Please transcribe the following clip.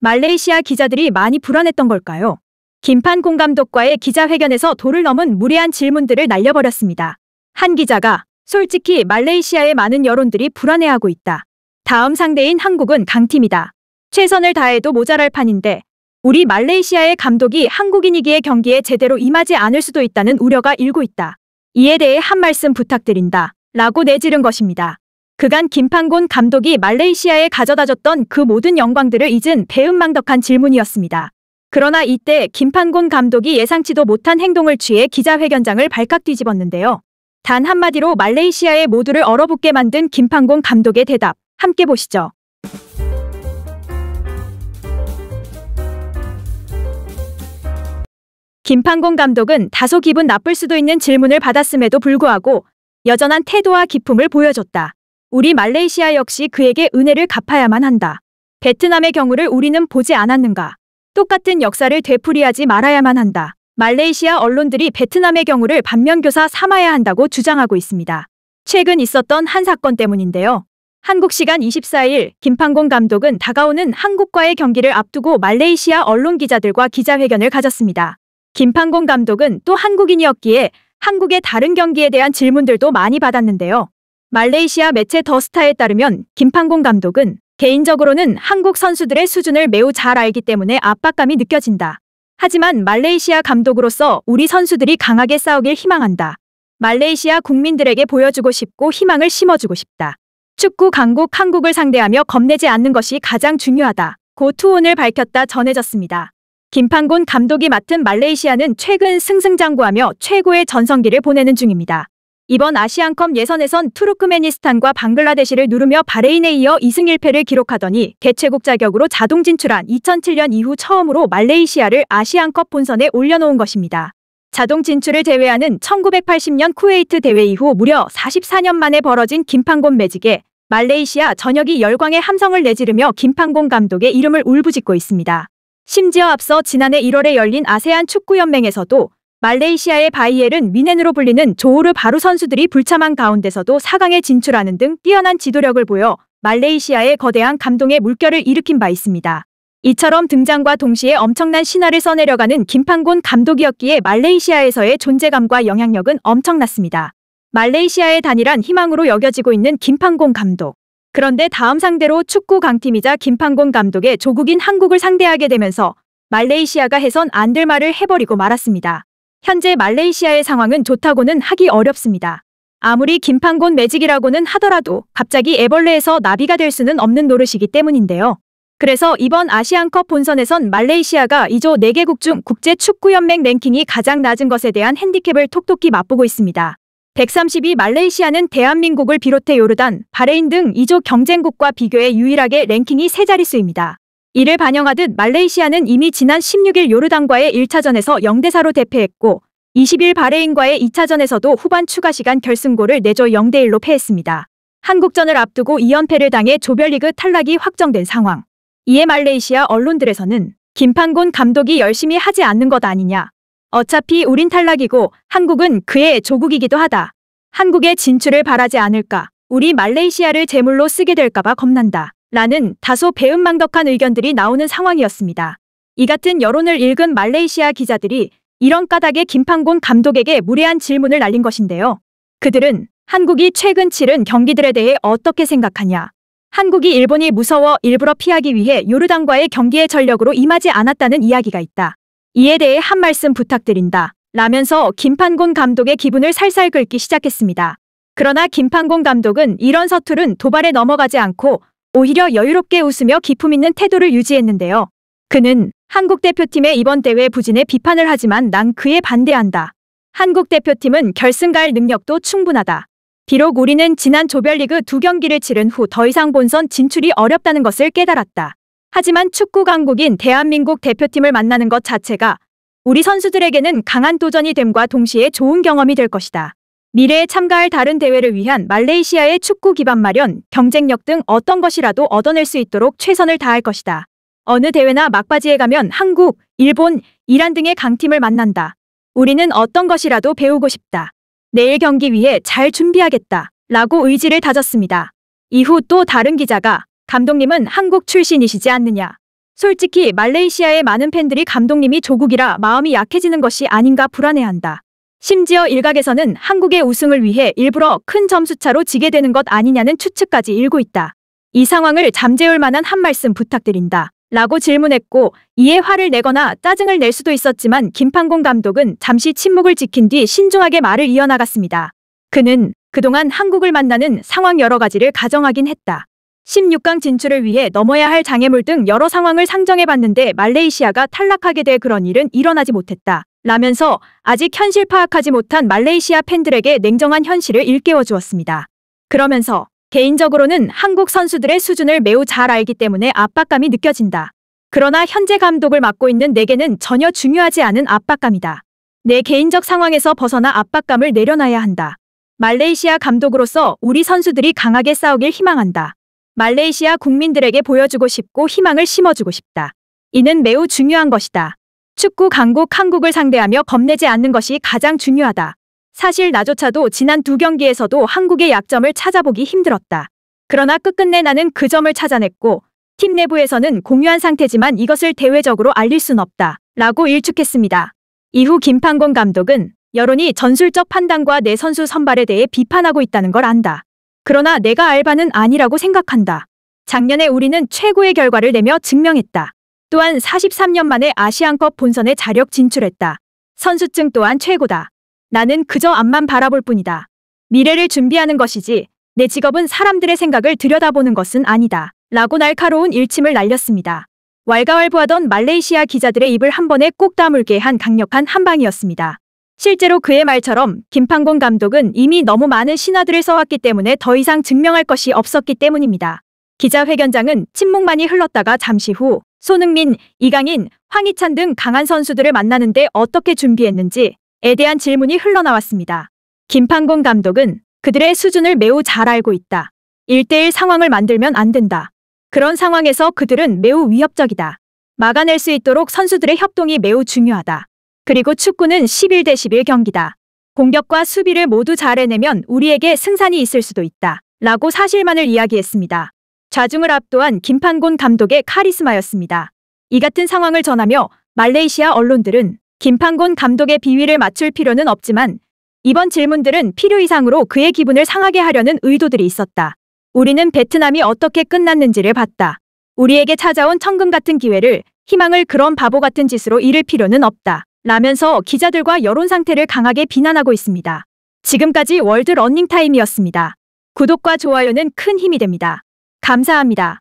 말레이시아 기자들이 많이 불안했던 걸까요? 김판공 감독과의 기자회견에서 도를 넘은 무례한 질문들을 날려버렸습니다. 한 기자가 솔직히 말레이시아의 많은 여론들이 불안해하고 있다. 다음 상대인 한국은 강팀이다. 최선을 다해도 모자랄 판인데 우리 말레이시아의 감독이 한국인이기에 경기에 제대로 임하지 않을 수도 있다는 우려가 일고 있다. 이에 대해 한 말씀 부탁드린다. 라고 내지른 것입니다. 그간 김판곤 감독이 말레이시아에 가져다줬던 그 모든 영광들을 잊은 배은망덕한 질문이었습니다. 그러나 이때 김판곤 감독이 예상치도 못한 행동을 취해 기자회견장을 발칵 뒤집었는데요. 단 한마디로 말레이시아의 모두를 얼어붙게 만든 김판곤 감독의 대답 함께 보시죠. 김판곤 감독은 다소 기분 나쁠 수도 있는 질문을 받았음에도 불구하고 여전한 태도와 기품을 보여줬다. 우리 말레이시아 역시 그에게 은혜를 갚아야만 한다. 베트남의 경우를 우리는 보지 않았는가. 똑같은 역사를 되풀이하지 말아야만 한다. 말레이시아 언론들이 베트남의 경우를 반면교사 삼아야 한다고 주장하고 있습니다. 최근 있었던 한 사건 때문인데요. 한국 시간 24일 김판곤 감독은 다가오는 한국과의 경기를 앞두고 말레이시아 언론 기자들과 기자회견을 가졌습니다. 김판곤 감독은 또 한국인이었기에 한국의 다른 경기에 대한 질문들도 많이 받았는데요. 말레이시아 매체 더스타에 따르면 김판공 감독은 개인적으로는 한국 선수들의 수준을 매우 잘 알기 때문에 압박감이 느껴진다. 하지만 말레이시아 감독으로서 우리 선수들이 강하게 싸우길 희망한다. 말레이시아 국민들에게 보여주고 싶고 희망을 심어주고 싶다. 축구 강국 한국을 상대하며 겁내지 않는 것이 가장 중요하다. 고 투혼을 밝혔다 전해졌습니다. 김판곤 감독이 맡은 말레이시아는 최근 승승장구하며 최고의 전성기를 보내는 중입니다. 이번 아시안컵 예선에선 투르크메니스탄과 방글라데시를 누르며 바레인에 이어 2승 1패를 기록하더니 개최국 자격으로 자동 진출한 2007년 이후 처음으로 말레이시아를 아시안컵 본선에 올려놓은 것입니다. 자동 진출을 제외하는 1980년 쿠웨이트 대회 이후 무려 44년 만에 벌어진 김판곤 매직에 말레이시아 전역이 열광의 함성을 내지르며 김판곤 감독의 이름을 울부짖고 있습니다. 심지어 앞서 지난해 1월에 열린 아세안 축구연맹에서도 말레이시아의 바이엘은 위넨으로 불리는 조우르 바로 선수들이 불참한 가운데서도 4강에 진출하는 등 뛰어난 지도력을 보여 말레이시아의 거대한 감동의 물결을 일으킨 바 있습니다. 이처럼 등장과 동시에 엄청난 신화를 써내려가는 김판곤 감독이었기에 말레이시아에서의 존재감과 영향력은 엄청났습니다. 말레이시아의 단일한 희망으로 여겨지고 있는 김판곤 감독. 그런데 다음 상대로 축구 강팀이자 김판곤 감독의 조국인 한국을 상대하게 되면서 말레이시아가 해선 안 될 말을 해버리고 말았습니다. 현재 말레이시아의 상황은 좋다고는 하기 어렵습니다. 아무리 김판곤 매직이라고는 하더라도 갑자기 애벌레에서 나비가 될 수는 없는 노릇이기 때문인데요. 그래서 이번 아시안컵 본선에선 말레이시아가 2조 4개국 중 국제축구연맹 랭킹이 가장 낮은 것에 대한 핸디캡을 톡톡히 맛보고 있습니다. 132 말레이시아는 대한민국을 비롯해 요르단, 바레인 등 2조 경쟁국과 비교해 유일하게 랭킹이 세자릿수입니다. 이를 반영하듯 말레이시아는 이미 지난 16일 요르단과의 1차전에서 0대4로 대패했고 20일 바레인과의 2차전에서도 후반 추가 시간 결승골을 내줘 0대1로 패했습니다. 한국전을 앞두고 2연패를 당해 조별리그 탈락이 확정된 상황. 이에 말레이시아 언론들에서는 김판곤 감독이 열심히 하지 않는 것 아니냐. 어차피 우린 탈락이고 한국은 그의 조국이기도 하다. 한국의 진출을 바라지 않을까. 우리 말레이시아를 제물로 쓰게 될까봐 겁난다. 라는 다소 배은망덕한 의견들이 나오는 상황이었습니다. 이 같은 여론을 읽은 말레이시아 기자들이 이런 까닭에 김판곤 감독에게 무례한 질문을 날린 것인데요. 그들은 한국이 최근 치른 경기들에 대해 어떻게 생각하냐. 한국이 일본이 무서워 일부러 피하기 위해 요르단과의 경기의 전력으로 임하지 않았다는 이야기가 있다. 이에 대해 한 말씀 부탁드린다. 라면서 김판곤 감독의 기분을 살살 긁기 시작했습니다. 그러나 김판곤 감독은 이런 서툴은 도발에 넘어가지 않고 오히려 여유롭게 웃으며 기품 있는 태도를 유지했는데요. 그는 한국 대표팀의 이번 대회 부진에 비판을 하지만 난 그에 반대한다. 한국 대표팀은 결승 갈 능력도 충분하다. 비록 우리는 지난 조별리그 두 경기를 치른 후 더 이상 본선 진출이 어렵다는 것을 깨달았다. 하지만 축구 강국인 대한민국 대표팀을 만나는 것 자체가 우리 선수들에게는 강한 도전이 됨과 동시에 좋은 경험이 될 것이다. 미래에 참가할 다른 대회를 위한 말레이시아의 축구 기반 마련, 경쟁력 등 어떤 것이라도 얻어낼 수 있도록 최선을 다할 것이다. 어느 대회나 막바지에 가면 한국, 일본, 이란 등의 강팀을 만난다. 우리는 어떤 것이라도 배우고 싶다. 내일 경기 위해 잘 준비하겠다. 라고 의지를 다졌습니다. 이후 또 다른 기자가 감독님은 한국 출신이시지 않느냐. 솔직히 말레이시아의 많은 팬들이 감독님이 조국이라 마음이 약해지는 것이 아닌가 불안해한다. 심지어 일각에서는 한국의 우승을 위해 일부러 큰 점수차로 지게 되는 것 아니냐는 추측까지 일고 있다. 이 상황을 잠재울 만한 한 말씀 부탁드린다. 라고 질문했고 이에 화를 내거나 짜증을 낼 수도 있었지만 김판곤 감독은 잠시 침묵을 지킨 뒤 신중하게 말을 이어나갔습니다. 그는 그동안 한국을 만나는 상황 여러 가지를 가정하긴 했다. 16강 진출을 위해 넘어야 할 장애물 등 여러 상황을 상정해봤는데 말레이시아가 탈락하게 돼 그런 일은 일어나지 못했다. 라면서 아직 현실 파악하지 못한 말레이시아 팬들에게 냉정한 현실을 일깨워 주었습니다. 그러면서 개인적으로는 한국 선수들의 수준을 매우 잘 알기 때문에 압박감이 느껴진다. 그러나 현재 감독을 맡고 있는 내게는 전혀 중요하지 않은 압박감이다. 내 개인적 상황에서 벗어나 압박감을 내려놔야 한다. 말레이시아 감독으로서 우리 선수들이 강하게 싸우길 희망한다. 말레이시아 국민들에게 보여주고 싶고 희망을 심어주고 싶다. 이는 매우 중요한 것이다. 축구 강국 한국을 상대하며 겁내지 않는 것이 가장 중요하다. 사실 나조차도 지난 두 경기에서도 한국의 약점을 찾아보기 힘들었다. 그러나 끝끝내 나는 그 점을 찾아냈고 팀 내부에서는 공유한 상태지만 이것을 대외적으로 알릴 순 없다. 라고 일축했습니다. 이후 김판곤 감독은 여론이 전술적 판단과 내 선수 선발에 대해 비판하고 있다는 걸 안다. 그러나 내가 알바는 아니라고 생각한다. 작년에 우리는 최고의 결과를 내며 증명했다. 또한 43년 만에 아시안컵 본선에 자력 진출했다. 선수증 또한 최고다. 나는 그저 앞만 바라볼 뿐이다. 미래를 준비하는 것이지 내 직업은 사람들의 생각을 들여다보는 것은 아니다. 라고 날카로운 일침을 날렸습니다. 왈가왈부하던 말레이시아 기자들의 입을 한 번에 꼭 다물게 한 강력한 한방이었습니다. 실제로 그의 말처럼 김판곤 감독은 이미 너무 많은 신화들을 써왔기 때문에 더 이상 증명할 것이 없었기 때문입니다. 기자회견장은 침묵만이 흘렀다가 잠시 후 손흥민, 이강인, 황희찬 등 강한 선수들을 만나는데 어떻게 준비했는지에 대한 질문이 흘러나왔습니다. 김판곤 감독은 그들의 수준을 매우 잘 알고 있다. 1대1 상황을 만들면 안 된다. 그런 상황에서 그들은 매우 위협적이다. 막아낼 수 있도록 선수들의 협동이 매우 중요하다. 그리고 축구는 11대 11 경기다. 공격과 수비를 모두 잘 해내면 우리에게 승산이 있을 수도 있다. 라고 사실만을 이야기했습니다. 좌중을 압도한 김판곤 감독의 카리스마였습니다. 이 같은 상황을 전하며 말레이시아 언론들은 김판곤 감독의 비위를 맞출 필요는 없지만 이번 질문들은 필요 이상으로 그의 기분을 상하게 하려는 의도들이 있었다. 우리는 베트남이 어떻게 끝났는지를 봤다. 우리에게 찾아온 천금 같은 기회를 희망을 그런 바보 같은 짓으로 잃을 필요는 없다. 라면서 기자들과 여론 상태를 강하게 비난하고 있습니다. 지금까지 월드 러닝타임이었습니다. 구독과 좋아요는 큰 힘이 됩니다. 감사합니다.